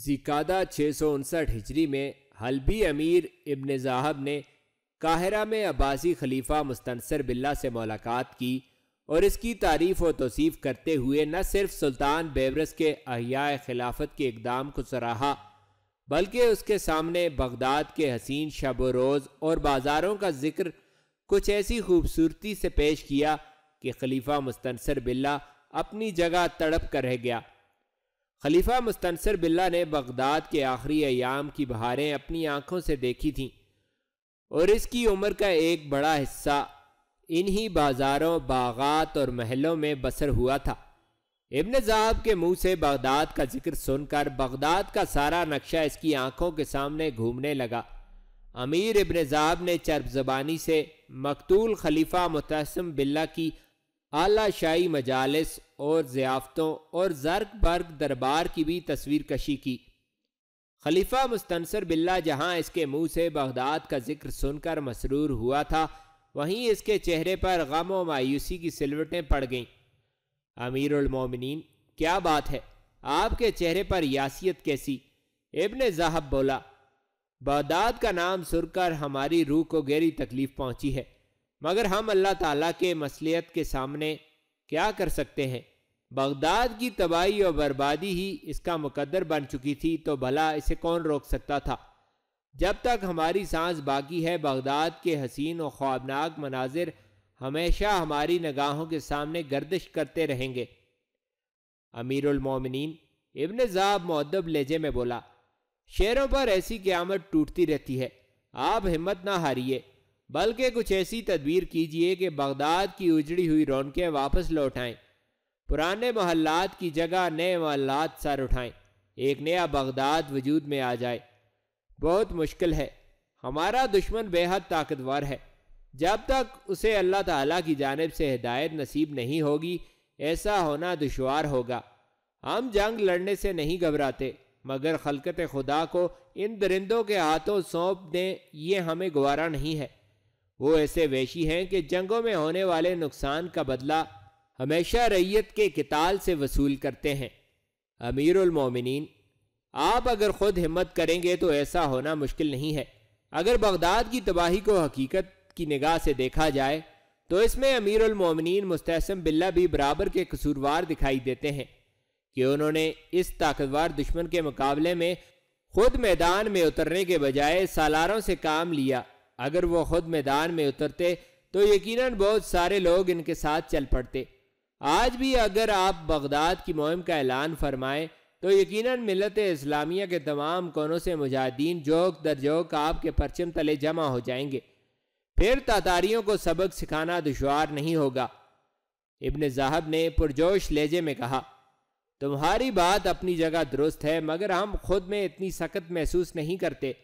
जिकादा छः सौ उनसठ हिजरी में हलबी अमीर इबन जाहब ने काहरा में अब्बासी खलीफा मुस्तनसर बिल्ला से मुलाकात की और इसकी तारीफ़ व तोसीफ़ करते हुए न सिर्फ सुल्तान बेबरस के अहिया खिलाफत के इकदाम को सराहा बल्कि उसके सामने बगदाद के हसीन शब रोज़ और बाज़ारों का जिक्र कुछ ऐसी खूबसूरती से पेश किया कि खलीफा मुस्तनसर बिल्ला अपनी जगह तड़प कर रह गया खलीफा मुस्तनसर बिल्ला ने बगदाद के आखिरी अयाम की बहारें अपनी आंखों से देखी थीं और इसकी उम्र का एक बड़ा हिस्सा इन्हीं बाज़ारों बागात और महलों में बसर हुआ था इब्न साहब के मुंह से बगदाद का जिक्र सुनकर बगदाद का सारा नक्शा इसकी आंखों के सामने घूमने लगा अमीर इब्न साहब ने चर्ब जबानी से मकतूल खलीफा मुतसम बिल्ला की आला शाही मजालस और ज़ियाफ़तों और जर्क बर्ग दरबार की भी तस्वीर कशी की खलीफा मुस्तनसर बिल्ला जहाँ इसके मुंह से बगदाद का जिक्र सुनकर मसरूर हुआ था वहीं इसके चेहरे पर गम व मायूसी की सिलवटें पड़ गईं अमीरमिन क्या बात है आपके चेहरे पर यासियत कैसी इबन जहाब बोला बगदाद का नाम सुनकर हमारी रूह को गहरी तकलीफ पहुंची है मगर हम अल्लाह ताला के मसलियत के सामने क्या कर सकते हैं बगदाद की तबाही और बर्बादी ही इसका मुकद्दर बन चुकी थी तो भला इसे कौन रोक सकता था जब तक हमारी सांस बाकी है बगदाद के हसीन और ख्वाबनाक मनाजिर हमेशा हमारी नगाहों के सामने गर्दिश करते रहेंगे अमीरमिन इबन ज़ाब मदब लहजे में बोला शेरों पर ऐसी क्यामत टूटती रहती है आप हिम्मत ना हारिए बल्कि कुछ ऐसी तदबीर कीजिए कि बगदाद की उजड़ी हुई रौनकें वापस लौटाएं पुराने मोहल्लात की जगह नए महल्लात सर उठाएं एक नया बगदाद वजूद में आ जाए बहुत मुश्किल है हमारा दुश्मन बेहद ताकतवर है जब तक उसे अल्लाह ताला की जानब से हिदायत नसीब नहीं होगी ऐसा होना दुशवार होगा हम जंग लड़ने से नहीं घबराते मगर खलकत खुदा को इन दरिंदों के हाथों सौंप दें ये हमें गुवारा नहीं है वो ऐसे वैशी हैं कि जंगों में होने वाले नुकसान का बदला हमेशा रैयत के किताल से वसूल करते हैं मोमिनीन आप अगर खुद हिम्मत करेंगे तो ऐसा होना मुश्किल नहीं है अगर बगदाद की तबाही को हकीकत की निगाह से देखा जाए तो इसमें मोमिनीन मुस्तसम बिल्ला भी बराबर के कसूरवार दिखाई देते हैं कि उन्होंने इस ताकतवर दुश्मन के मुकाबले में खुद मैदान में उतरने के बजाय सालारों से काम लिया अगर वो खुद मैदान में उतरते तो यकीनन बहुत सारे लोग इनके साथ चल पड़ते आज भी अगर आप बगदाद की मुहिम का ऐलान फरमाएं तो यकीनन मिलत इस्लामिया के तमाम कोनों से मुजाहिदीन जोक दर जोक आपके परचम तले जमा हो जाएंगे फिर तातारियों को सबक सिखाना दुशवार नहीं होगा इब्न साहब ने पुरजोश लहजे में कहा तुम्हारी बात अपनी जगह दुरुस्त है मगर हम खुद में इतनी सख्त महसूस नहीं करते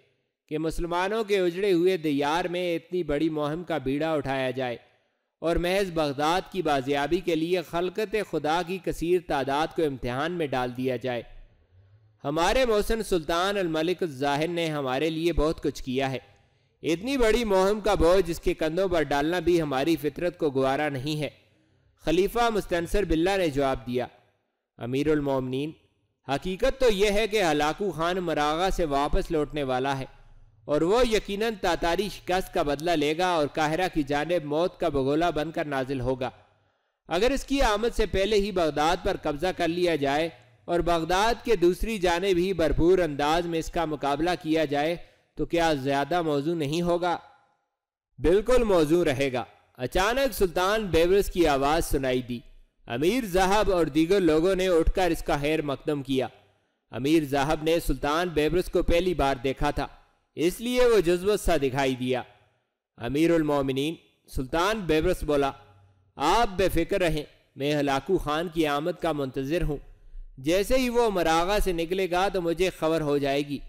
कि मुसलमानों के उजड़े हुए दियार में इतनी बड़ी मुहिम का बीड़ा उठाया जाए और महज बगदाद की बाजियाबी के लिए खलकत खुदा की कसीर तादाद को इम्तहान में डाल दिया जाए हमारे मोहसिन सुल्तान अलमलिक जाहिर ने हमारे लिए बहुत कुछ किया है इतनी बड़ी मुहिम का बोझ जिसके कंधों पर डालना भी हमारी फितरत को गुवारा नहीं है खलीफा मुस्तनसर बिल्ला ने जवाब दिया अमीरमिन हकीकत तो यह है कि हलाकू खान मरागा से वापस लौटने वाला है और वो यकीनन तातारी शिकस्त का बदला लेगा और काहरा की जानब मौत का बगोला बनकर नाजिल होगा अगर इसकी आमद से पहले ही बगदाद पर कब्जा कर लिया जाए और बगदाद के दूसरी जानब भी भरपूर अंदाज में इसका मुकाबला किया जाए तो क्या ज़्यादा मौजू नहीं होगा बिल्कुल मौजू रहेगा अचानक सुल्तान बेवरस की आवाज़ सुनाई दी अमीर साहब और दीगर लोगों ने उठकर इसका हैर मकदम किया अमीर साहब ने सुल्तान बेबरस को पहली बार देखा था इसलिए वो जज्बत सा दिखाई दिया अमीरुल मोमिनीन सुल्तान बेबरस बोला आप बेफिक्र रहें मैं हलाकू खान की आमद का मंतज़र हूँ जैसे ही वो मरागा से निकलेगा तो मुझे खबर हो जाएगी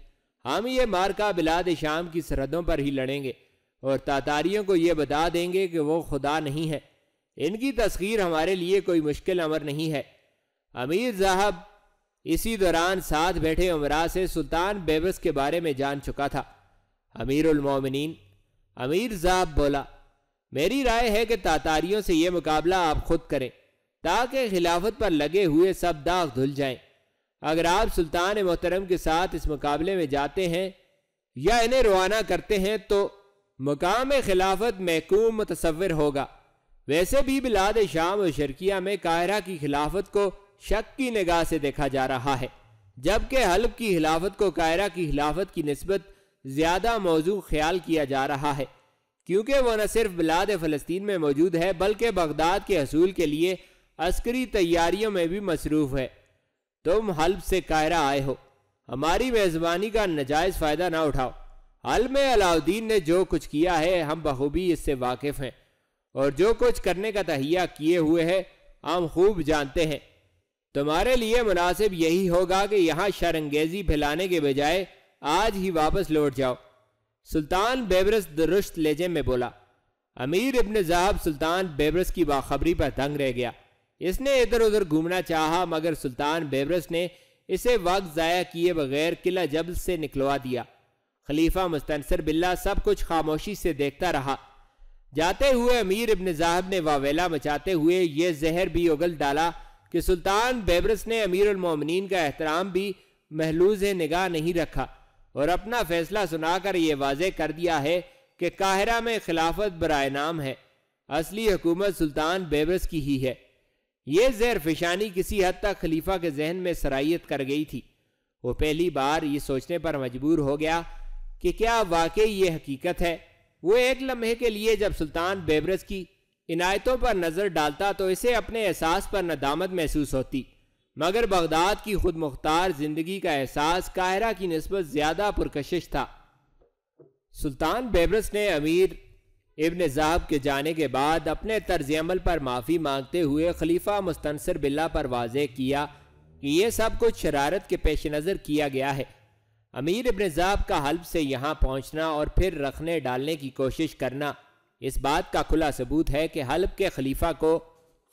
हम ये मार्का बिलाद शाम की सरहदों पर ही लड़ेंगे और तातारियों को ये बता देंगे कि वो खुदा नहीं है इनकी तस्खीर हमारे लिए कोई मुश्किल अमर नहीं है अमीर साहब इसी दौरान साथ बैठे उमरा से सुल्तान बेबस के बारे में जान चुका था उलमोमिन अमीर जाब बोला मेरी राय है कि तातारियों से यह मुकाबला आप खुद करें ताकि खिलाफत पर लगे हुए सब दाग धुल जाएं। अगर आप सुल्तान मोहतरम के साथ इस मुकाबले में जाते हैं या इन्हें रवाना करते हैं तो मकाम खिलाफत महकूम मुतसवर होगा वैसे भी बिलाद शाम और शर्किया में कायरा की खिलाफत को शक की निगाह से देखा जा रहा है जबकि हल्ब की हिलाफत को कायरा की हिलाफत की नस्बत ज़्यादा मौजू ख्याल किया जा रहा है क्योंकि वह न सिर्फ बिलाद फ़लस्तीन में मौजूद है बल्कि बगदाद के हसूल के लिए अस्करी तैयारियों में भी मसरूफ़ है तुम हल्ब से कायरा आए हो हमारी मेज़बानी का नजायज़ फ़ायदा ना उठाओ हल्ब में अलाउद्दीन ने जो कुछ किया है हम बखूबी इससे वाकिफ़ हैं और जो कुछ करने का तहिया किए हुए है हम खूब जानते हैं तुम्हारे लिए मुनासिब यही होगा कि यहाँ शरंगेजी फैलाने के बजाय आज ही वापस लौट जाओ सुल्तान बेबरस दुरुस्त लेजे में बोला अमीर इबन जहाब सुल्तान बेबरस की बाखबरी पर दंग रह गया इसने इधर उधर घूमना चाहा मगर सुल्तान बेबरस ने इसे वक्त ज़ाया किए बगैर किला जबल से निकलवा दिया खलीफा मुस्तनसर बिल्ला सब कुछ खामोशी से देखता रहा जाते हुए अमीर इबन जहाब ने वावेला मचाते हुए ये जहर भी उगल डाला कि सुल्तान बेबरस ने अमीर उलमोमिन का एहतराम भी महलूज निगाह नहीं रखा और अपना फैसला सुनाकर यह वाजे कर दिया है कि काहिरा में खिलाफत बरए नाम है असली हुकूमत सुल्तान बेबरस की ही है ये जहर फिशानी किसी हद तक खलीफा के जहन में सराइत कर गई थी वो पहली बार ये सोचने पर मजबूर हो गया कि क्या वाकई ये हकीकत है वो एक लम्हे के लिए जब सुल्तान बेबरस की इनायतों पर नज़र डालता तो इसे अपने एहसास पर नदामत महसूस होती मगर बगदाद की खुद मुख्तार जिंदगी का एहसास काहरा की नस्बत ज़्यादा पुरकशिश था सुल्तान बेबरस ने अमीर इब्न साहब के जाने के बाद अपने तर्ज अमल पर माफ़ी मांगते हुए खलीफा मुस्तनसर बिल्ला पर वाज किया कि यह सब कुछ शरारत के पेश नज़र किया गया है अमीर इब्न साहब का हल्ब से यहाँ पहुँचना और फिर रखने डालने की कोशिश करना इस बात का खुला सबूत है कि हल्ब के खलीफा को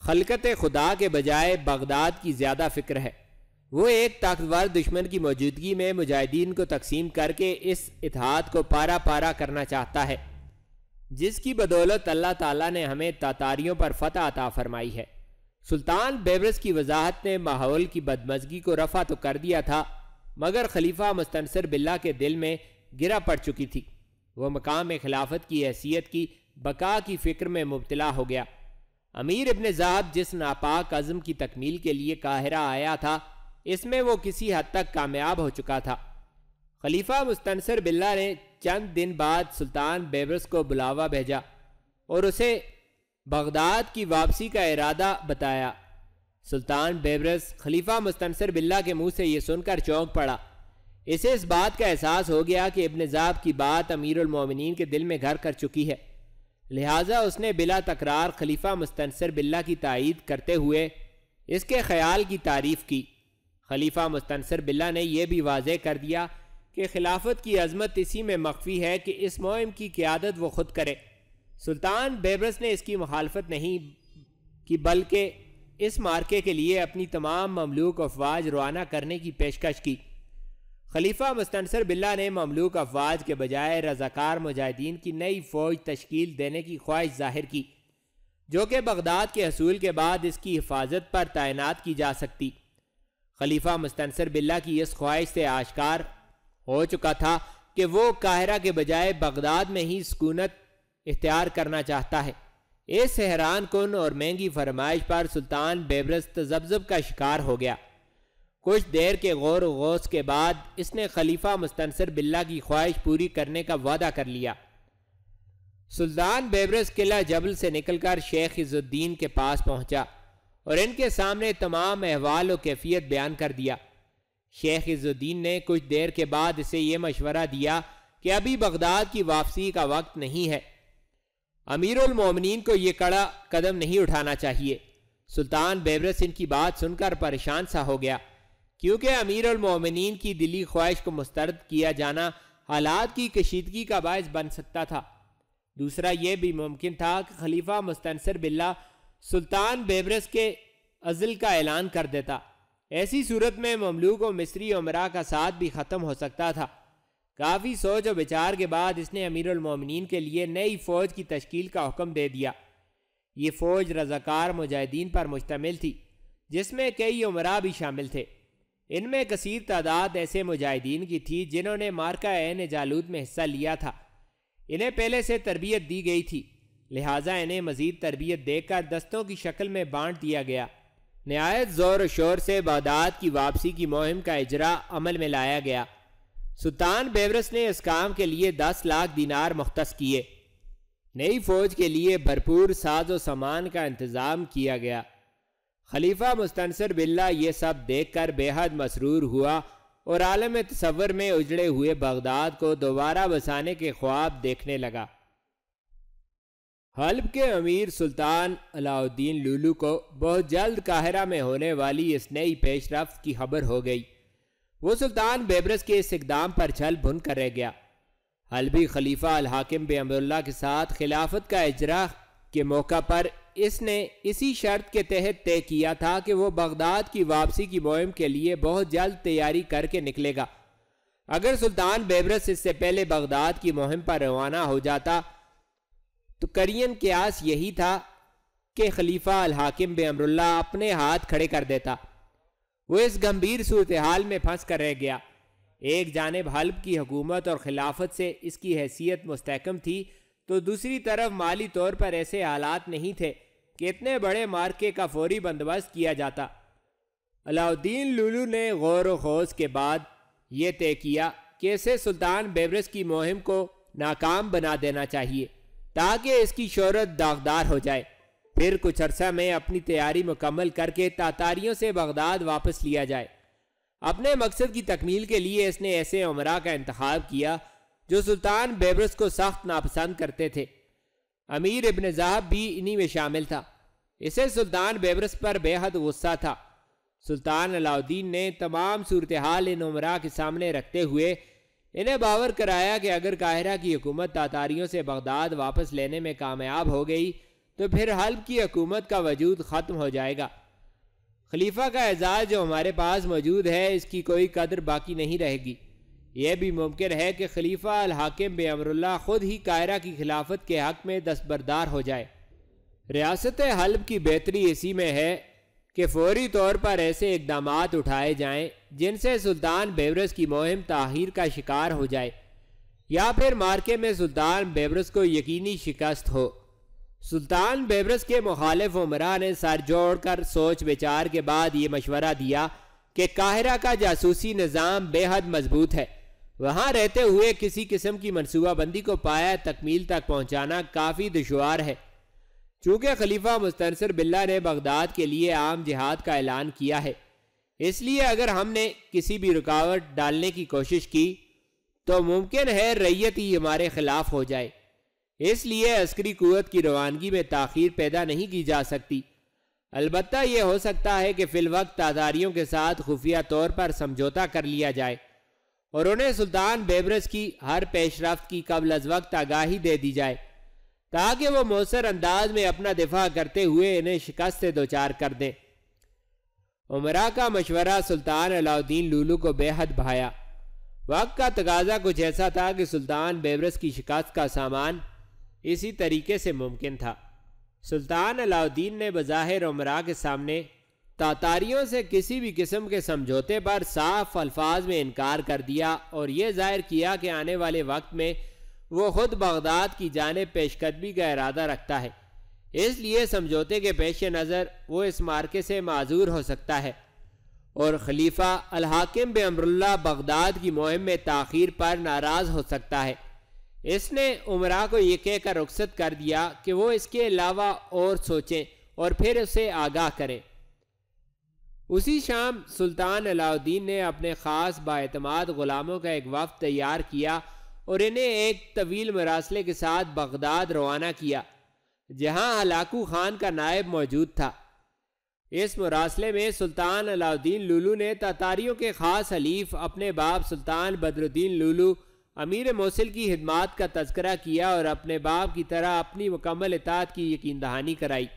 खलकत खुदा के बजाय बगदाद की ज़्यादा फिक्र है वो एक ताकतवर दुश्मन की मौजूदगी में मुजाहिदीन को तकसीम करके इस इतिहाद को पारा पारा करना चाहता है जिसकी बदौलत अल्लाह ताला ने हमें तातारियों पर फतह अता फरमाई है सुल्तान बेबरस की वजाहत ने माहौल की बदमजगी को रफा तो कर दिया था मगर खलीफा मुस्तनसर बिल्ला के दिल में गिरा पड़ चुकी थी वह मकाम खिलाफत की हैसियत की बका की फ़िक्र में मुबतला हो गया अमीर इबन जहाब जिस नापाक अज़म की तकमील के लिए काहरा आया था इसमें वो किसी हद तक कामयाब हो चुका था खलीफा मुस्तनसर बिल्ला ने चंद दिन बाद सुल्तान बेबरस को बुलावा भेजा और उसे बगदाद की वापसी का इरादा बताया सुल्तान बेबरस खलीफा मुस्तनसर बिल्ला के मुंह से यह सुनकर चौंक पड़ा इसे इस बात का एहसास हो गया कि इबन ज़ाब की बात अमीरमिन के दिल में घर कर चुकी है लिहाजा उसने बिला तकरार खलीफा मुस्तनसर बिल्ला की तइद करते हुए इसके ख्याल की तारीफ की खलीफा मुस्तनसर बिल्ला ने यह भी वाज कर दिया कि खिलाफत की अजमत इसी में मख्फी है कि इस मुहिम की क्यादत वो खुद करे सुल्तान बेबरस ने इसकी मुखालफत नहीं की बल्कि इस मार्के के लिए अपनी तमाम ममलूक अफवाज रवाना करने की पेशकश की खलीफा मुस्तनसर बिल्ला ने ममलूक अफवाज के बजाय रजाकार मुजाहिदीन की नई फौज तश्कील देने की ख्वाहिश जाहिर की जो कि बगदाद के हसूल के बाद इसकी हिफाजत पर तैनात की जा सकती खलीफा मुस्तनसर बिल्ला की इस ख्वाहिश से आशकार हो चुका था कि वो काहरा के बजाय बगदाद में ही सकूनत इख्तियार करना चाहता है इस हैरान कन और महंगी फरमाइश पर सुल्तान बेबरस तजब्जब का शिकार हो गया कुछ देर के गौर वौस के बाद इसने खलीफा मुस्तनसर बिल्ला की ख्वाहिश पूरी करने का वादा कर लिया सुल्तान बेबरस किला जबल से निकलकर शेख इज़ुद्दीन के पास पहुंचा और इनके सामने तमाम अहवाल और कैफियत बयान कर दिया शेख इज़ुद्दीन ने कुछ देर के बाद इसे ये मशवरा दिया कि अभी बगदाद की वापसी का वक्त नहीं है अमीरमिन को यह कड़ा कदम नहीं उठाना चाहिए सुल्तान बेबरस इनकी बात सुनकर परेशान सा हो गया क्योंकि अमीर उलमोमिन की दिली ख्वाहिश को मुस्तरद किया जाना हालात की कशीदगी का बायस बन सकता था दूसरा यह भी मुमकिन था कि खलीफा मुस्तनसर बिल्ला सुल्तान बेबरस के अज़ल का ऐलान कर देता ऐसी सूरत में ममलूक और मिस्री उमरा का साथ भी ख़त्म हो सकता था काफ़ी सोच और विचार के बाद इसने अमीरमिन के लिए नई फ़ौज की तश्कील का हुक्म दे दिया ये फ़ौज रज़ाकार मुजाहिदीन पर मुश्तमिल थी जिसमें कई उमरा भी शामिल थे इनमें कसीर तादाद ऐसे मुजाहिदीन की थी जिन्होंने मार्का एन जालूद में हिस्सा लिया था इन्हें पहले से तरबियत दी गई थी लिहाजा इन्हें मजीद तरबियत देकर दस्तों की शक्ल में बांट दिया गया नहायत ज़ोर शोर से बादात की वापसी की मुहिम का इजरा अमल में लाया गया सुल्तान बेवरस ने इस काम के लिए दस लाख दिनार मुख्त किए नई फौज के लिए भरपूर साजो सामान का इंतज़ाम किया गया खलीफा मुस्तनसर बिल्ला ये सब देखकर बेहद मसरूर हुआ और आलम तस्वर में उजड़े हुए बगदाद को दोबारा बसाने के ख्वाब देखने लगा हल्ब के अमीर सुल्तान अलाउद्दीन लुलू को बहुत जल्द काहिरा में होने वाली इस नई पेशरफ की खबर हो गई वो सुल्तान बेबरस के इस इकदाम पर छल भुन कर रह गया हल्बी खलीफा अलहाकिम बेअमरुल्ला के साथ खिलाफत का इजरा के मौका पर इसने इसी शर्त के तहत तय किया था कि वो बगदाद की वापसी की मुहिम के लिए बहुत जल्द तैयारी करके निकलेगा अगर सुल्तान बेबरस इससे पहले बगदाद की मुहिम पर रवाना हो जाता तो करियन आस यही था कि खलीफा अल हाकिम बेअमरुल्ला अपने हाथ खड़े कर देता वह इस गंभीर सूरत हाल में फंस कर रह गया एक जानब हल्ब की हकूमत और खिलाफत से इसकी हैसियत मुस्तकम थी तो दूसरी तरफ माली तौर पर ऐसे हालात नहीं थे कितने बड़े मार्के का फौरी बंदोबस्त किया जाता अलाउद्दीन लुलू ने गौर वोज के बाद ये तय किया कि इसे सुल्तान बेबरस की मुहिम को नाकाम बना देना चाहिए ताकि इसकी शहरत दागदार हो जाए फिर कुछ अरसा में अपनी तैयारी मुकम्मल करके तातारियों से बगदाद वापस लिया जाए अपने मकसद की तकमील के लिए इसने ऐसे उमरा का इंतखब किया जो सुल्तान बेबरस को सख्त नापसंद करते थे अमीर इबन जहाब भी इन्हीं में शामिल था इसे सुल्तान बेबरस पर बेहद गुस्सा था सुल्तान अलाउद्दीन ने तमाम सूरत हाल इन उमरा के सामने रखते हुए इन्हें बावर कराया कि अगर काहिरा की हुकूमत तातारियों से बगदाद वापस लेने में कामयाब हो गई तो फिर हल्ब की हकूमत का वजूद ख़त्म हो जाएगा खलीफा का एजाज़ जो हमारे पास मौजूद है इसकी कोई कदर बाकी नहीं रहेगी यह भी मुमकिन है कि खलीफा बे अमरुल्ला खुद ही कायरा की खिलाफत के हक में दस्तबरदार हो जाए रियासत हल्ब की बेहतरी इसी में है कि फौरी तौर पर ऐसे इकदाम उठाए जाएँ जिनसे सुल्तान बेवरस की मुहिम ताहिर का शिकार हो जाए या फिर मार्के में सुल्तान बेवरस को यकीनी शिकस्त हो सुल्तान बेबरस के मुखालिफ उमरा ने सर जोड़ कर सोच विचार के बाद ये मशवरा दिया कि काहिरा का जासूसी निज़ाम बेहद मजबूत है वहां रहते हुए किसी किस्म की मनसूबाबंदी को पाया तकमील तक पहुंचाना काफ़ी दुशवार है चूँकि खलीफा मुस्तनसर बिल्ला ने बगदाद के लिए आम जिहाद का ऐलान किया है इसलिए अगर हमने किसी भी रुकावट डालने की कोशिश की तो मुमकिन है रैयत ही हमारे खिलाफ हो जाए इसलिए अस्करी कुत की रवानगी में तखीर पैदा नहीं की जा सकती अलबत् यह हो सकता है कि फ़िलवक्त ताजारियों के साथ खुफिया तौर पर समझौता कर लिया जाए और उन्हें सुल्तान बेबरस की हर पेशरफ की कबल अज वक्त आगाही दे दी जाए ताकि वो मौसर अंदाज में अपना दिफा करते हुए इन्हें शिकस्त से चार कर दें उमरा का मशवरा सुल्तान अलाउद्दीन लूलू को बेहद भाया वक्त का तकाजा कुछ ऐसा था कि सुल्तान बेबरस की शिकस्त का सामान इसी तरीके से मुमकिन था सुल्तान अलाउद्दीन ने बज़ाहिर उमरा के सामने तातारियों से किसी भी किस्म के समझौते पर साफ अल्फाज में इनकार कर दिया और ये जाहिर किया कि आने वाले वक्त में वो खुद बगदाद की जानब पेशकदमी का इरादा रखता है इसलिए समझौते के पेश नज़र वो इस मार्के से माजूर हो सकता है और खलीफा अलहाकिम बमरुल्ला बगदाद की मुहिम में तखीर पर नाराज़ हो सकता है इसने उमरा को ये कहकर रुखसत कर दिया कि वो इसके अलावा और सोचें और फिर उसे आगाह करें उसी शाम सुल्तान अलाउद्दीन ने अपने ख़ास बातमाद ग़ुलामों का एक वफ़ तैयार किया और इन्हें एक तवील मरासले के साथ बगदाद रवाना किया जहां हलाकू खान का नायब मौजूद था इस मरासले में सुल्तान अलाउद्दीन लुलू ने तातारियों के ख़ास हलीफ अपने बाप सुल्तान बदरुद्दीन लुलू अमीर मौसिल की हिदमात का तस्करा किया और अपने बाप की तरह अपनी मुकम्मल इतात की यकीन दहानी कराई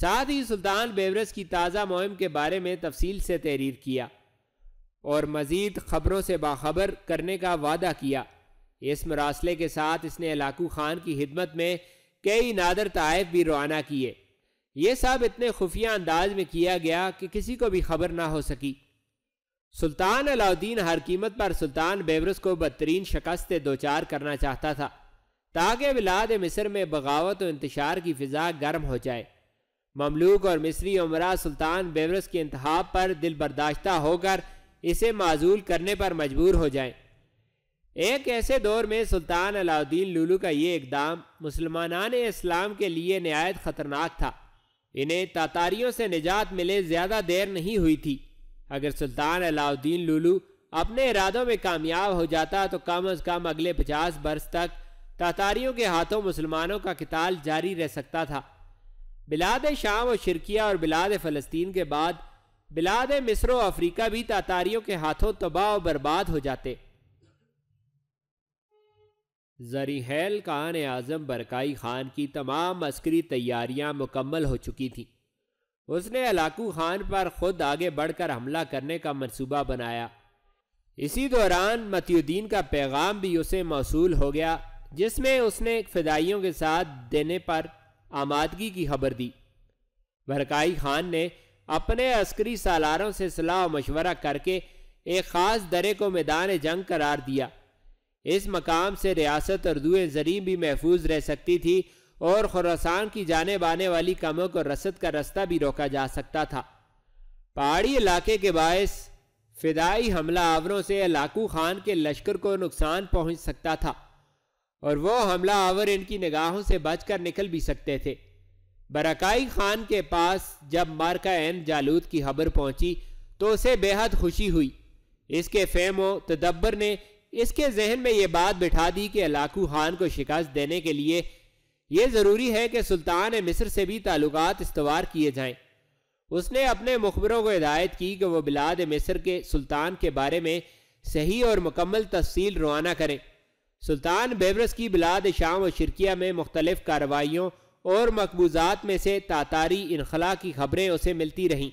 साथ ही सुल्तान बेवरस की ताज़ा मुहिम के बारे में तफसील से तहरीर किया और मज़ीद खबरों से बाखबर करने का वादा किया इस मरासले के साथ इसने इलाकू खान की हिदमत में कई नादर तयफ भी रवाना किए ये सब इतने खुफिया अंदाज में किया गया कि किसी को भी खबर ना हो सकी सुल्तान अलाउद्दीन हर कीमत पर सुल्तान बेवरस को बदतरीन शिकस्त दो चार करना चाहता था ताकि विलाद मिस्र में बगावत और इंतशार की फिजा गर्म हो जाए ममलूक और मिस्री उमरा सुल्तान बेवरस के इंतहा पर दिल बर्दाश्ता होकर इसे माजूल करने पर मजबूर हो जाएं। एक ऐसे दौर में सुल्तान अलाउद्दीन लुलू का ये इकदाम मुसलमान इस्लाम के लिए नहायत ख़तरनाक था इन्हें तातारियों से निजात मिले ज़्यादा देर नहीं हुई थी अगर सुल्तान अलाउद्दीन लुलू अपने इरादों में कामयाब हो जाता तो कम अज़ कम अगले पचास बरस तक तातारियों के हाथों मुसलमानों का किताल जारी रह सकता था बिलाद शाम और शिरकिया और बिलाद फ़लस्तीन के बाद बिलाद मिस्र और अफ्रीका भी तातारियों के हाथों तबाह और बर्बाद हो जाते जरीहल खान आजम बरकाई खान की तमाम अस्करी तैयारियां मुकम्मल हो चुकी थीं उसने अलाकू खान पर खुद आगे बढ़कर हमला करने का मंसूबा बनाया इसी दौरान मतियुद्दीन का पैगाम भी उसे मौसू हो गया जिसमें उसने फिदाइयों के साथ देने पर आमादगी की खबर दी भरकाई खान ने अपने अस्करी सालारों से सलाह मशवरा करके एक ख़ास दरे को मैदान जंग करार दिया इस मकाम से रियासत और दुए जरीम भी महफूज रह सकती थी और खुरासान की जाने आने वाली कमों को रसद का रास्ता भी रोका जा सकता था पहाड़ी इलाके के बायस फिदाई हमला आवरों से लाकू खान के लश्कर को नुकसान पहुंच सकता था और वो हमला आवर इनकी निगाहों से बचकर निकल भी सकते थे बरकाई खान के पास जब मार्का एन जालूद की खबर पहुंची तो उसे बेहद खुशी हुई इसके फेमो तदब्बर ने इसके जहन में ये बात बिठा दी कि अलाकू खान को शिकस्त देने के लिए यह ज़रूरी है कि सुल्तान मिस्र से भी ताल्लुकात इस्तवार किए जाएं। उसने अपने मुखबरों को हिदायत की कि वह बिलाद मिस्र के सुल्तान के बारे में सही और मुकम्मल तफसील रवाना करें सुल्तान बेबरस की बिलाद शाम और शिरकिया में मुख्तलिफ कार्रवाइयों और मकबूजात में से तातारी इनखला की खबरें उसे मिलती रहीं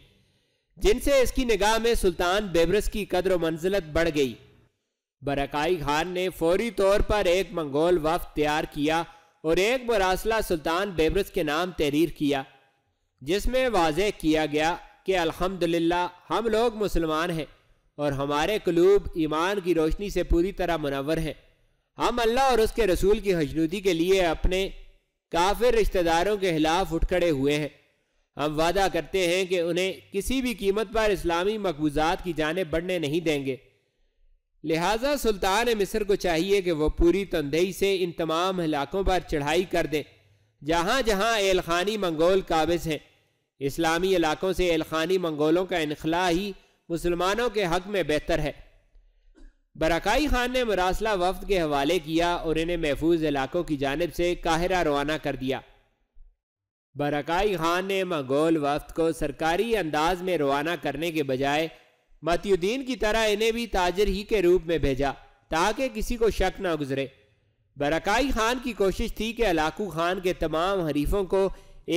जिनसे इसकी निगाह में सुल्तान बेबरस की कदर मंजिलत बढ़ गई बरकाई खान ने फौरी तौर पर एक मंगोल वफ तैयार किया और एक मरासला सुल्तान बेबरस के नाम तहरीर किया जिसमें वाज किया गया कि अल्हम्दुलिल्लाह हम लोग मुसलमान हैं और हमारे कलूब ईमान की रोशनी से पूरी तरह मुनवर हैं हम अल्लाह और उसके रसूल की हजनूदी के लिए अपने काफिर रिश्तेदारों के खिलाफ उठ खड़े हुए हैं हम वादा करते हैं कि उन्हें किसी भी कीमत पर इस्लामी मकबूजात की जानब बढ़ने नहीं देंगे लिहाजा सुल्तान मिस्र को चाहिए कि वह पूरी तनदेही से इन तमाम इलाकों पर चढ़ाई कर दें जहाँ जहाँ एलखानी मंगोल काबिज हैं इस्लामी इलाकों से एलखानी मंगोलों का इनखला ही मुसलमानों के हक में बेहतर है बराकाई खान ने मरासला वफद के हवाले किया और इन्हें महफूज इलाकों की जानब से काहिरा रवाना कर दिया बरकाई खान ने मंगोल वफद को सरकारी अंदाज में रवाना करने के बजाय मतियुद्दीन की तरह इन्हें भी ताजर ही के रूप में भेजा ताकि किसी को शक न गुजरे बरकाई खान की कोशिश थी कि अलाकू खान के तमाम हरीफों को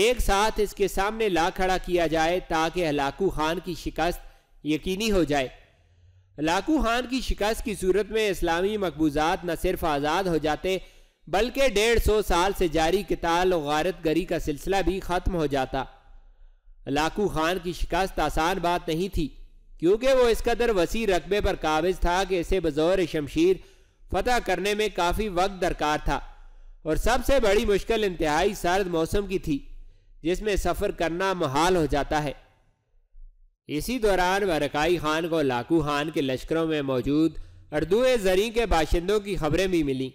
एक साथ इसके सामने ला खड़ा किया जाए ताकि अलाकू खान की शिकस्त यकीनी हो जाए लाकू खान की शिकस्त की सूरत में इस्लामी मकबूजात न सिर्फ आज़ाद हो जाते बल्कि डेढ़ सौ साल से जारी किताल और गारत गरी का सिलसिला भी ख़त्म हो जाता लाकू खान की शिकस्त आसान बात नहीं थी क्योंकि वह इस कदर वसी रकबे पर काबिज था कि इसे बजौर शमशीर फतह करने में काफ़ी वक्त दरकार था और सबसे बड़ी मुश्किल इंतहाई सर्द मौसम की थी जिसमें सफ़र करना महाल हो जाता है इसी दौरान वरकाई खान को लाकू खान के लश्करों में मौजूद अर्दुए जरी के बाशिंदों की खबरें भी मिली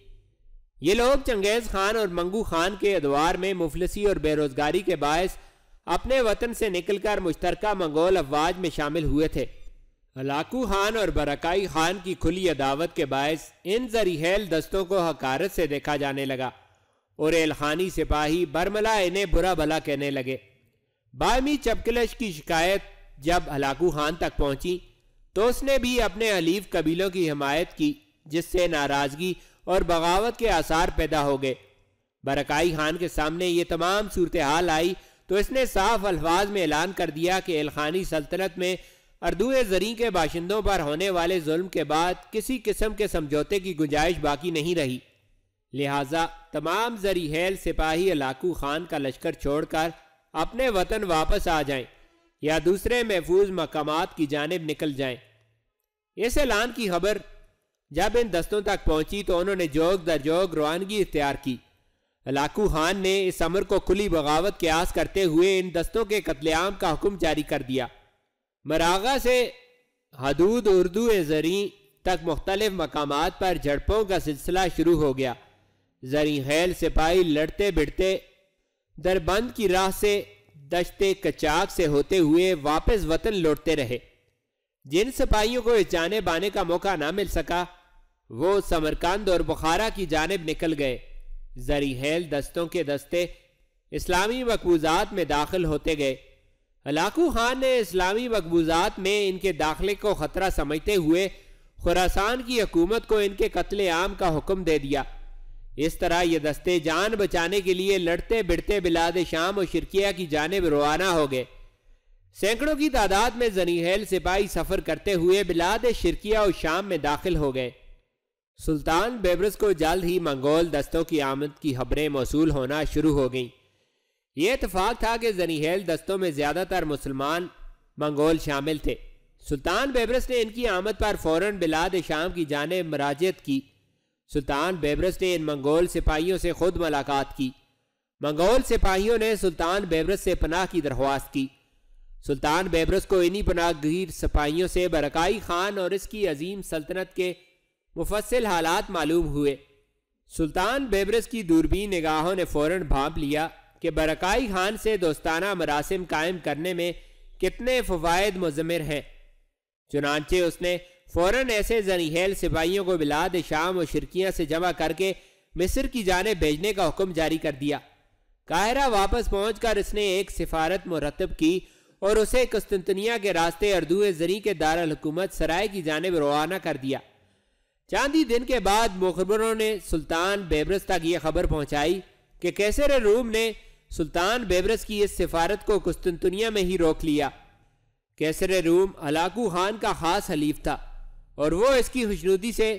ये लोग चंगेज़ खान और मंगू खान के अदवार में मुफलसी और बेरोज़गारी के बायस अपने वतन से निकलकर मुश्तरका मंगोल अफवाज में शामिल हुए थे लाकू खान और बरकाई खान की खुली अदावत के बायस इन जरहेल दस्तों को हकारत से देखा जाने लगा और एलखानी सिपाही बरमला इन्हें बुरा भला कहने लगे बायमी चपकलश की शिकायत जब हलाकू खान तक पहुंची तो उसने भी अपने अलीफ कबीलों की हमायत की जिससे नाराज़गी और बगावत के आसार पैदा हो गए बरकाई खान के सामने ये तमाम सूरत हाल आई तो इसने साफ अल्फाज में ऐलान कर दिया कि एलखानी सल्तनत में अरदुए जरी के बाशिंदों पर होने वाले जुल्म के बाद किसी किस्म के समझौते की गुंजाइश बाकी नहीं रही लिहाजा तमाम जरीहेल सिपाही अलाकू खान का लश्कर छोड़कर अपने वतन वापस आ जाएं। या दूसरे महफूज मकाम की जानब निकल जाए इस ऐलान की खबर जब इन दस्तों तक पहुंची तो उन्होंने जोग दर जोग रवानगी इख्तियार की लाकू खान ने इस अमर को खुली बगावत के आस करते हुए इन दस्तों के कत्लेआम का हुक्म जारी कर दिया मरागा से हदूद उर्दू जरी तक मुख्तलिफ मकाम पर झड़पों का सिलसिला शुरू हो गया जरी खैल सिपाही लड़ते बिड़ते दरबंद की राह से दश्ते कचाक से होते हुए वापस वतन लौटते रहे जिन सिपाहियों को इस जाने बाने का मौका ना मिल सका वो समरकंद और बुखारा की जानब निकल गए जरीहेल दस्तों के दस्ते इस्लामी मकबूजात में दाखिल होते गए हलाकू खान ने इस्लामी मकबूजात में इनके दाखिले को ख़तरा समझते हुए खुरासान की हकूमत को इनके कत्ले आम का हुक्म दे दिया इस तरह ये दस्ते जान बचाने के लिए लड़ते बिड़ते बिलाद शाम और शिरकिया की जानब रवाना हो गए सैकड़ों की तादाद में जनीहेल सिपाही सफर करते हुए बिलाद शिरकिया और शाम में दाखिल हो गए सुल्तान बेबरस को जल्द ही मंगोल दस्तों की आमद की खबरें मौसू होना शुरू हो गईं ये इतफाक था कि जनीहेल दस्तों में ज़्यादातर मुसलमान मंगोल शामिल थे सुल्तान बेबरस ने इनकी आमद पर फौरन बिलाद शाम की जानब मराजत की सुल्तान बेबरस ने इन मंगोल सिपाहियों से खुद मुलाकात की मंगोल सिपाहियों ने सुल्तान बेबरस से पनाह की दरख्वास्त की सुल्तान बेबरस को इन्हीं पनाहगीर सिपाहियों से बरकाई खान और इसकी अजीम सल्तनत के मुफसल हालात मालूम हुए सुल्तान बेबरस की दूरबीन निगाहों ने फौरन भाप लिया कि बरकाई खान से दोस्ताना मरासम कायम करने में कितने फवायद मजमिर हैं चुनानचे उसने फौरन ऐसे जनीहेल सिपाहियों को बिलाद शाम और शिरकिया से जमा करके मिस्र की जाने भेजने का हुक्म जारी कर दिया कायरा वापस पहुंचकर इसने एक सिफारत मुरतब की और उसे कस्तनतनिया के रास्ते अरदुए जरी के दारकूमत सराय की जानब रवाना कर दिया चांदी दिन के बाद मुखबरों ने सुल्तान बेबरस तक यह खबर पहुंचाई कि कैसर रूम ने सुल्तान बेबरस की इस सिफारत को कस्तनतनिया में ही रोक लिया कैसर रूम अलाकू खान का खास हलीफ था और वो इसकी खुशनुदी से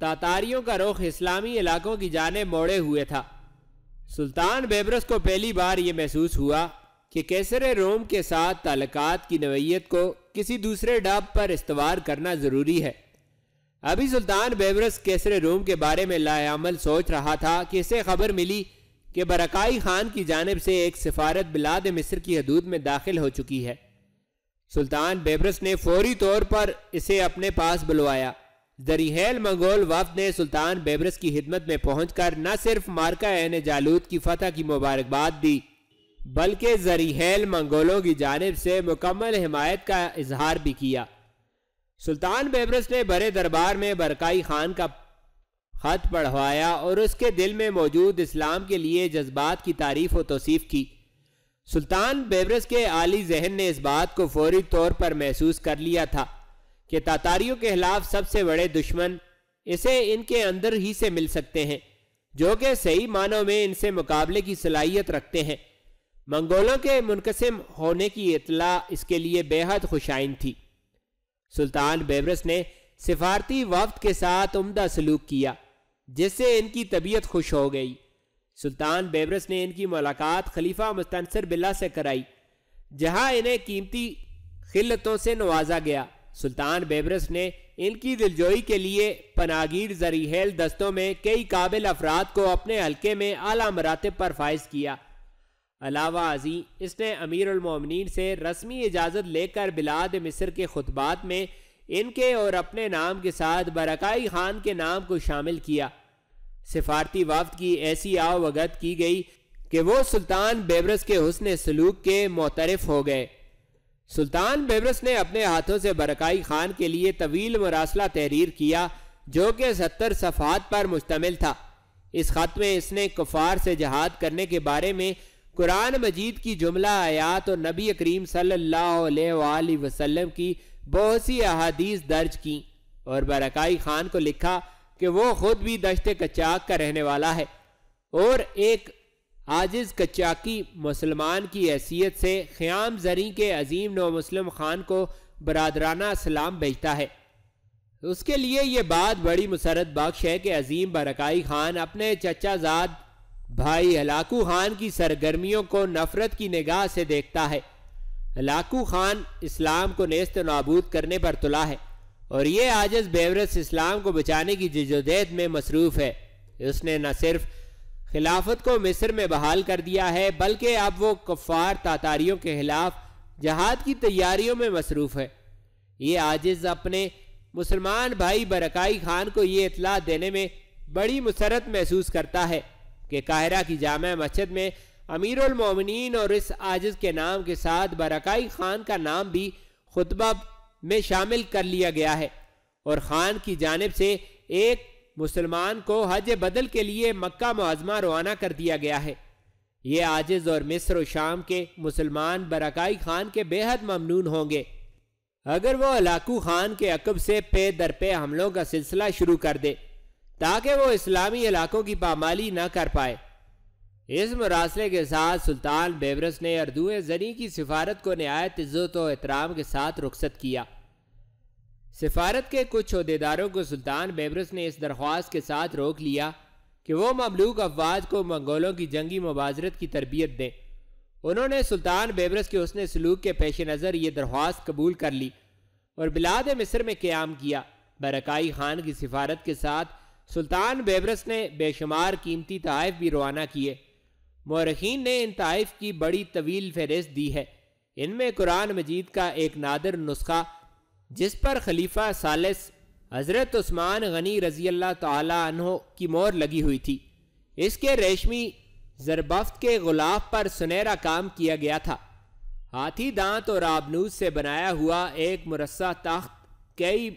तातारियों का रुख इस्लामी इलाकों की जाने मोड़े हुए था सुल्तान बेबरस को पहली बार ये महसूस हुआ कि कैसर रोम के साथ ताल्लुकात की नवीयत को किसी दूसरे डब पर इस्तवार करना ज़रूरी है अभी सुल्तान बेबरस कैसर रोम के बारे में लायामल सोच रहा था कि इसे खबर मिली कि बरकाई खान की जानब से एक सिफारत बिलाद मिस्र की हदूद में दाखिल हो चुकी है सुल्तान बेबरस ने फौरी तौर पर इसे अपने पास बुलवाया दरीहेल मंगोल वफ ने सुल्तान बेबरस की हिदमत में पहुंचकर न सिर्फ मार्का एन जालूद की फतह की मुबारकबाद दी बल्कि जरीहेल मंगोलों की जानब से मुकम्मल हमायत का इजहार भी किया सुल्तान बेबरस ने बड़े दरबार में बरकाई खान का खत पढ़वाया और उसके दिल में मौजूद इस्लाम के लिए जज्बात की तारीफ व तोसीफ़ की सुल्तान बेबरस के आली जहन ने इस बात को फौरी तौर पर महसूस कर लिया था कि तातारियों के खिलाफ सबसे बड़े दुश्मन इसे इनके अंदर ही से मिल सकते हैं जो कि सही मानों में इनसे मुकाबले की सलाहियत रखते हैं मंगोलों के मुनकसम होने की इतला इसके लिए बेहद खुशाइन थी सुल्तान बेबरस ने सिफारती वफ्त के साथ उम्दा सलूक किया जिससे इनकी तबीयत खुश हो गई सुल्तान बेबरस ने इनकी मुलाकात खलीफा मुस्तनसर बिल्ला से कराई जहां इन्हें कीमती खिलतों से नवाजा गया सुल्तान बेबरस ने इनकी दिलजोई के लिए पनागीर जरीहेल दस्तों में कई काबिल अफराद को अपने हल्के में आला मरातब पर फायज किया अलावा अजी इसने अमीरमिन से रस्मी इजाज़त लेकर बिलाद मिस्र के खुतबात में इनके और अपने नाम के साथ बरकाई खान के नाम को शामिल किया सिफारती वफद की ऐसी आवगत की गई कि वो सुल्तान बेबरस के हसन सलूक के मोतरफ हो गए सुल्तान बेबरस ने अपने हाथों से बरकई खान के लिए तवील मरासला तहरीर किया जो कि सत्तर सफ़ात पर मुश्तमिल था इस ख़त में इसने कुफार से जहाद करने के बारे में कुरान मजीद की जुमला आयात और नबी करीम सल्लाम की बहुत सी अहादीस दर्ज की और बरकई खान को लिखा कि वो खुद भी दशत कचाक का रहने वाला है और एक आजिज़ कचाकी मुसलमान की हैसियत से ख़्याम जरी के अजीम नौ मुस्लिम ख़ान को बरदराना सलाम भेजता है उसके लिए ये बात बड़ी मुसरत बख्श है कि अजीम बरकाई खान अपने चचाजाद भाई हलाकू खान की सरगर्मियों को नफरत की निगाह से देखता है हलाकू खान इस्लाम को नेस्त नाबूद करने पर तुला है और ये आजस बेवरस इस्लाम को बचाने की जजोदेद में मसरूफ है उसने न सिर्फ खिलाफत को मिस्र में बहाल कर दिया है बल्कि अब वो कफ़ार तातारियों के खिलाफ जहाद की तैयारियों में मसरूफ है ये आजिज़ अपने मुसलमान भाई बरकाई खान को ये इतला देने में बड़ी मुसरत महसूस करता है कि काहरा की जाम मस्जिद में अमीरमिन और इस आजिज़ के नाम के साथ बरकाई खान का नाम भी खुतबा में शामिल कर लिया गया है और ख़ान की जानब से एक मुसलमान को हज बदल के लिए मक्का मुआजमा रवाना कर दिया गया है ये आजिज़ और मिस्र और शाम के मुसलमान बरकाई खान के बेहद ममनून होंगे अगर वो अलाकू खान के अकब से पे दर पे हमलों का सिलसिला शुरू कर दे ताकि वो इस्लामी इलाकों की पामाली ना कर पाए इस मरासले के साथ सुल्तान बेबरस ने अरदुए जनी की सिफारत को नहायत इज्जत और एहतराम के साथ रुखसत किया सिफारत के कुछ अहदेदारों को सुल्तान बेबरस ने इस दरख्वास्त के साथ रोक लिया कि वो ममलूक अफवाज को मंगोलों की जंगी मुबाजरत की तरबियत दें उन्होंने सुल्तान बेबरस के उसने सलूक के पेश नज़र ये दरख्वास्त कबूल कर ली और बिलाद मिस्र में क्याम किया बरकाई खान की सिफारत के साथ सुल्तान बेबरस ने बेशुमार कीमती तहफ़ भी रवाना किए मौरखीन ने इन तइफ की बड़ी तवील फहरिस्त दी है इनमें कुरान मजीद का एक नादर नुस्खा जिस पर खलीफा सालिस हज़रत उस्मान गनी रज़ी अल्लाह तहो की मोर लगी हुई थी इसके रेशमी जरबफ्त के गुलाब पर सुनहरा काम किया गया था हाथी दांत और आबनूज से बनाया हुआ एक मुरस्सा ताख्त कई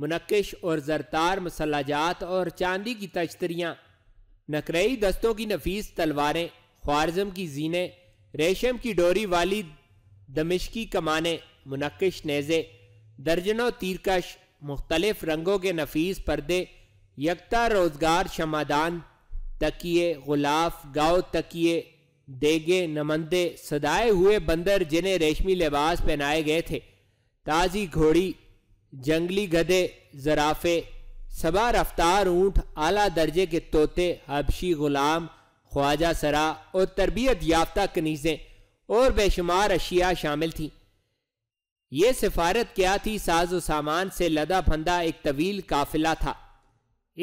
मुनकश और जरतार मसलाजात और चांदी की तश्तरियाँ नकरई दस्तों की नफीस तलवारें ख्वारजम की जीने रेशम की डोरी वाली दमिश्की कमाने मुनकश नेज़े दर्जनों तीरकश मुख्तलिफ रंगों के नफीस पर्दे यकता रोज़गार शमादान तकिए गुलाफ गाव तकिए देगे नमंदे सदाए हुए बंदर जिन्हें रेशमी लिबास पहनाए गए थे ताज़ी घोड़ी जंगली गधे जराफे सबा रफ्तार ऊँट आला दर्जे के तोते हबशी गुलाम ख्वाजा सरा और तरबियत याफ्ता कनीज़ें और बेशुमार अशिया शामिल थी ये सिफारत क्या थी साजो सामान से लदा फंदा एक तवील काफिला था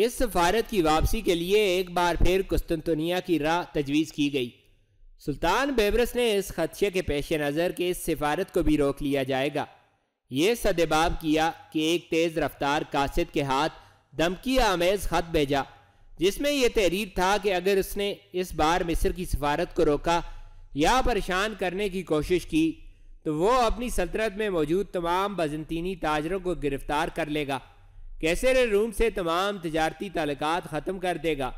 इस सफारत की वापसी के लिए एक बार फिर कुस्तुनतनिया की राह तजवीज़ की गई सुल्तान बेबरस ने इस खदशे के पेश नज़र के इस सफारत को भी रोक लिया जाएगा ये सदबाब किया कि एक तेज़ रफ्तार कासिद के हाथ दमकी आमेज़ ख़त भेजा जिसमें यह तहरीर था कि अगर उसने इस बार मिस्र की सफारत को रोका या परेशान करने की कोशिश की तो वो अपनी सल्तनत में मौजूद तमाम बजनतीनी ताजरों को गिरफ्तार कर लेगा कैसर रूम से तमाम तजारती तलक़ात ख़त्म कर देगा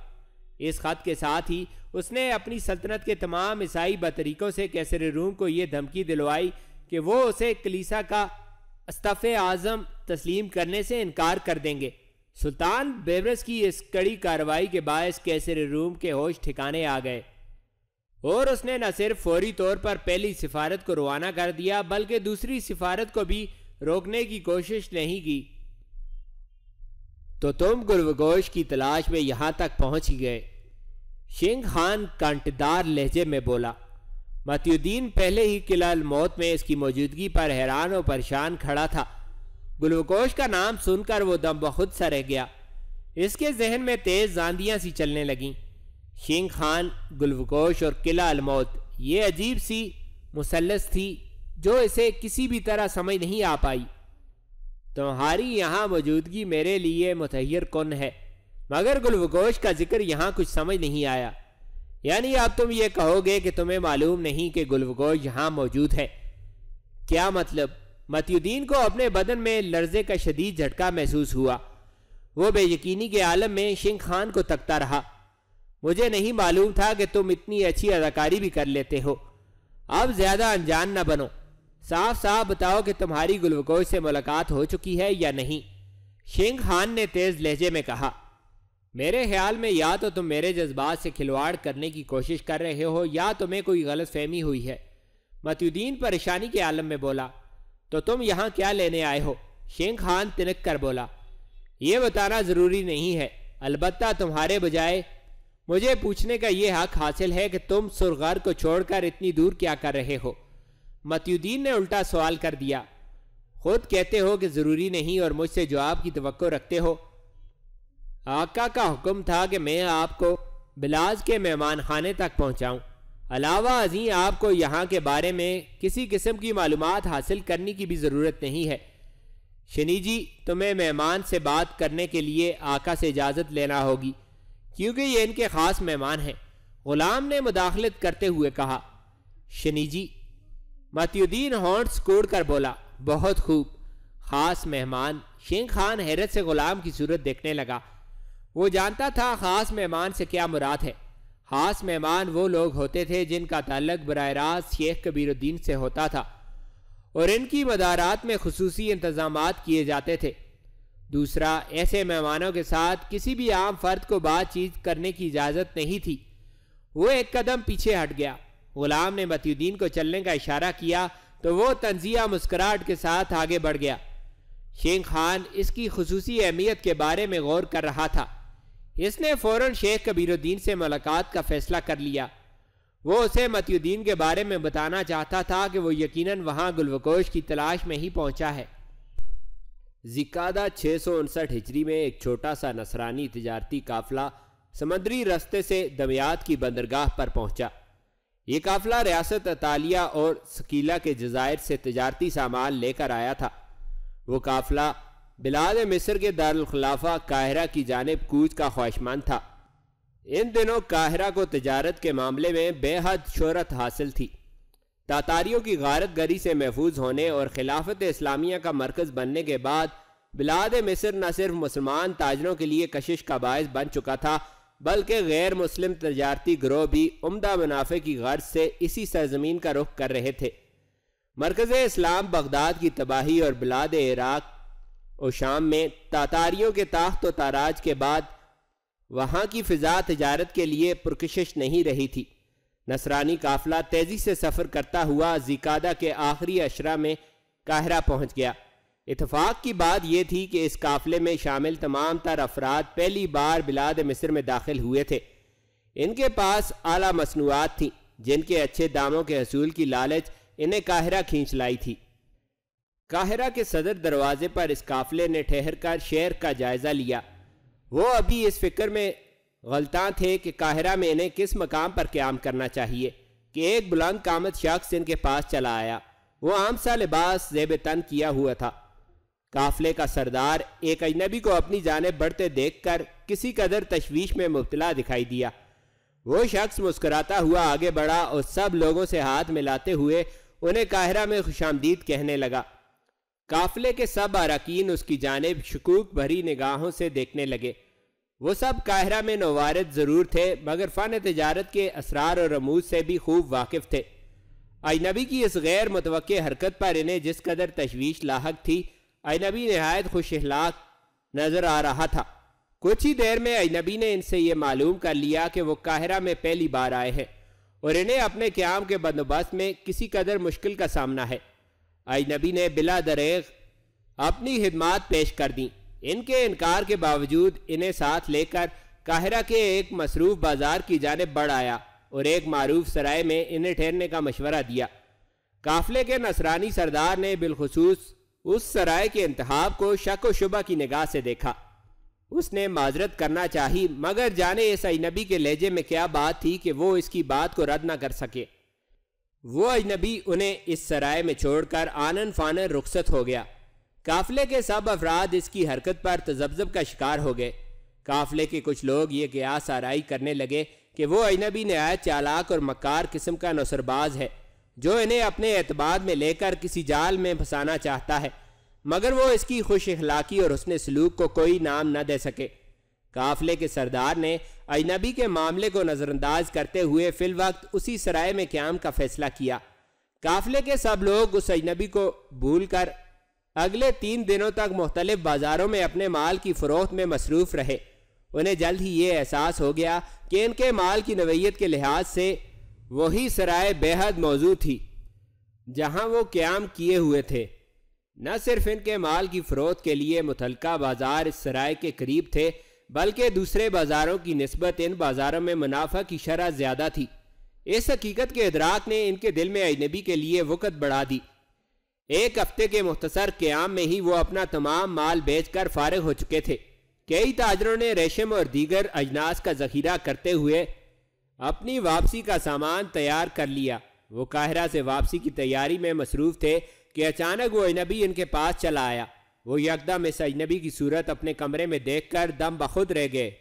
इस ख़त के साथ ही उसने अपनी सल्तनत के तमाम ईसाई बतरीक़ों से कैसर रूम को यह धमकी दिलवाई कि वो उसे कलीसा का अस्तफ़ आज़म तस्लीम करने से इनकार कर देंगे सुल्तान बेवरस की इस कड़ी कार्रवाई के बायस कैसर रूम के होश ठिकाने आ गए और उसने न सिर्फ फौरी तौर पर पहली सिफारत को रवाना कर दिया बल्कि दूसरी सिफारत को भी रोकने की कोशिश नहीं की तो तुम गुरुगोश की तलाश में यहां तक पहुंच ही गए शिंग खान कंटदार लहजे में बोला मतियुद्दीन पहले ही किलाल मौत में इसकी मौजूदगी पर हैरान और परेशान खड़ा था ग्लूकोज का नाम सुनकर वो दम बहुत सा रह गया इसके जहन में तेज जांदियां सी चलने लगीं शिंग खान गुलवकोश और किला अलमौत ये अजीब सी मुसलस थी जो इसे किसी भी तरह समझ नहीं आ पाई तुम्हारी यहाँ मौजूदगी मेरे लिए मुतहर कौन है मगर गुलवकोश का जिक्र यहाँ कुछ समझ नहीं आया यानी आप तुम ये कहोगे कि तुम्हें मालूम नहीं कि गुलवकोश यहाँ मौजूद है क्या मतलब मतियुद्दीन को अपने बदन में लर्जे का शदीद झटका महसूस हुआ वो बेयकीनी के आलम में शिंग खान को तकता रहा मुझे नहीं मालूम था कि तुम इतनी अच्छी अदाकारी भी कर लेते हो अब ज़्यादा अनजान न बनो साफ साफ बताओ कि तुम्हारी गुलवकोज से मुलाकात हो चुकी है या नहीं शिंग खान ने तेज़ लहजे में कहा मेरे ख्याल में या तो तुम मेरे जज्बात से खिलवाड़ करने की कोशिश कर रहे हो या तुम्हें कोई गलत फहमी हुई है मतुद्दीन परेशानी के आलम में बोला तो तुम यहाँ क्या लेने आए हो शेंग खान तिनक कर बोला ये बताना ज़रूरी नहीं है अलबत्ता तुम्हारे बजाय मुझे पूछने का यह हक हासिल है कि तुम सुरगार को छोड़कर इतनी दूर क्या कर रहे हो मतुद्दीन ने उल्टा सवाल कर दिया खुद कहते हो कि ज़रूरी नहीं और मुझसे जवाब की तो रखते हो आका का हुक्म था कि मैं आपको बिलाज के मेहमान खाने तक पहुंचाऊं। अलावा अजी आपको यहाँ के बारे में किसी किस्म की मालूम हासिल करने की भी ज़रूरत नहीं है शनी जी तुम्हें मेहमान से बात करने के लिए आका से इजाज़त लेना होगी क्योंकि ये इनके ख़ास मेहमान हैं ग़ुलाम ने मुदाखलत करते हुए कहा शनी जी मतुद्दीन हॉन्ट्स कोड़ कर बोला बहुत खूब ख़ास मेहमान शेख खान हैरत से ग़ुलाम की सूरत देखने लगा वो जानता था ख़ास मेहमान से क्या मुराद है खास मेहमान वो लोग होते थे जिनका तल्लक बर रास्त शेख कबीरुद्दीन से होता था और इनकी मदारात में खसूसी इंतजाम किए जाते थे दूसरा ऐसे मेहमानों के साथ किसी भी आम फर्द को बातचीत करने की इजाज़त नहीं थी वो एक कदम पीछे हट गया गुलाम ने मतीुद्दीन को चलने का इशारा किया तो वो तंजिया मुस्कुराहट के साथ आगे बढ़ गया शेख खान इसकी खसूसी अहमियत के बारे में गौर कर रहा था इसने फौरन शेख कबीरुद्दीन से मुलाकात का फैसला कर लिया वो उसे मतुद्दीन के बारे में बताना चाहता था कि वो यकीनन वहां गुलवकोश की तलाश में ही पहुंचा है जिकादा छः सौ उनसठ हिजरी में एक छोटा सा नसरानी तजारती काफिला समंदरी रास्ते से दमियात की बंदरगाह पर पहुंचा ये काफिला रियासत अतालिया और सकीला के जजायर से तजारती सामान लेकर आया था वो काफिला बिलाद मिस्र के दारखिलाफा काहरा की जानब कूच का ख्वाहिशमंद था इन दिनों काहरा को तजारत के मामले में बेहद शहरत हासिल थी तातारियों की गारत गरी से महफूज होने और खिलाफत इस्लामिया का मरकज़ बनने के बाद बिलाद मिस्र न सिर्फ मुसलमान ताजरों के लिए कशिश का बायस बन चुका था बल्कि गैर मुस्लिम तजारती ग्रोह भी उमदा मुनाफे की गर्ज से इसी सरजमीन का रुख कर रहे थे मरकज़ इस्लाम बगदाद की तबाही और बिलाद इराक और शाम में तातारियों के ताख्त और ताराज के बाद वहाँ की फ़िज़ा तजारत के लिए पुरकशिश नहीं रही थी नसरानी काफिला तेज़ी से सफ़र करता हुआ जिकादा के आखिरी अशरा में काहरा पहुँच गया इतफाक़ की बात यह थी कि इस काफ़िले में शामिल तमाम तर अफराद पहली बार बिलाद मिस्र में दाखिल हुए थे इनके पास आला मसनूआत थी जिनके अच्छे दामों के हसूल की लालच इन्हें काहरा खींच लाई थी काहिरा के सदर दरवाजे पर इस काफिले ने ठहर कर शहर का जायज़ा लिया वो अभी इस फिक्र में गलता थे कि काहिरा में इन्हें किस मकाम पर क्याम करना चाहिए कि एक बुलंद कामत शख्स इनके पास चला आया वो आम सा लिबास जेब तन किया हुआ था काफले का सरदार एक अजनबी को अपनी जानब बढ़ते देख कर किसी कदर तशवीश में मुबतला दिखाई दिया वो शख्स मुस्कुराता हुआ आगे बढ़ा और सब लोगों से हाथ मिलाते हुए उन्हें काहिरा में खुशामदीद कहने लगा काफले के सब अरकान उसकी जानब शकूक भरी निगाहों से देखने लगे वो सब काहरा में नवारद ज़रूर थे मगर फ़न तजारत के असरार और रमूज से भी खूब वाकिफ़ थे अजनबी की इस गैर मुतव हरकत पर इन्हें जिस कदर तशवीश लाक थी अजनबी नहायत खुश अहलाक नज़र आ रहा था कुछ ही देर में अजनबी ने इनसे ये मालूम कर लिया कि वह काहरा में पहली बार आए हैं और इन्हें अपने क्याम के बंदोबस्त में किसी कदर मुश्किल का सामना है अजनबी ने बिला दरेग अपनी खिदमत पेश कर दी इनके इनकार के बावजूद इन्हें साथ लेकर काहिरा के एक मसरूफ बाजार की जानब बढ़ आया और एक मरूफ सराय में इन्हें ठहरने का मशवरा दिया काफले के नसरानी सरदार ने बिलखसूस उस सराय के इंतहाब को शक व शुबा की निगाह से देखा उसने माजरत करना चाही मगर जाने इस अजनबी के लहजे में क्या बात थी कि वो इसकी बात को रद्द ना कर सके वो अजनबी उन्हें इस सराय में छोड़कर आनन फानन रुखसत हो गया काफिले के सब अफराद इसकी हरकत पर तजब्जब का शिकार हो गए काफिले के कुछ लोग ये क्यास आरई करने लगे कि वो अजनबी नहायत चालाक और मकार किस्म का नौसरबाज है जो इन्हें अपने एतबाद में लेकर किसी जाल में फंसाना चाहता है मगर वो इसकी खुश अखलाकी और उसने सलूक को कोई नाम न दे सके काफले के सरदार ने अजनबी के मामले को नज़रअंदाज करते हुए फिल वक्त उसी सराय में क्याम का फैसला किया काफले के सब लोग उस अजनबी को भूल कर अगले तीन दिनों तक मुख्तलिफ बाजारों में अपने माल की फरोख्त में मसरूफ रहे उन्हें जल्द ही ये एहसास हो गया कि इनके माल की नवीयत के लिहाज से वही सराय बेहद मौजूद थी जहां वो क्याम किए हुए थे न सिर्फ इनके माल की फरोख्त के लिए मुतलका बाजार इस सराय के करीब थे बल्कि दूसरे बाज़ारों की नस्बत इन बाज़ारों में मुनाफा की शरह ज़्यादा थी इस हकीकत के अदराक ने इनके दिल में अजनबी के लिए वक़्त बढ़ा दी एक हफ्ते के मुख्तसर क्याम में ही वो अपना तमाम माल बेच कर फारग हो चुके थे कई ताजरों ने रेशम और दीगर अजनास का जखीरा करते हुए अपनी वापसी का सामान तैयार कर लिया वो काहरा से वापसी की तैयारी में मसरूफ़ थे कि अचानक वो अजनबी इनके पास चला आया वो यकदम इस अजनबी की सूरत अपने कमरे में देखकर दम बखुद रह गए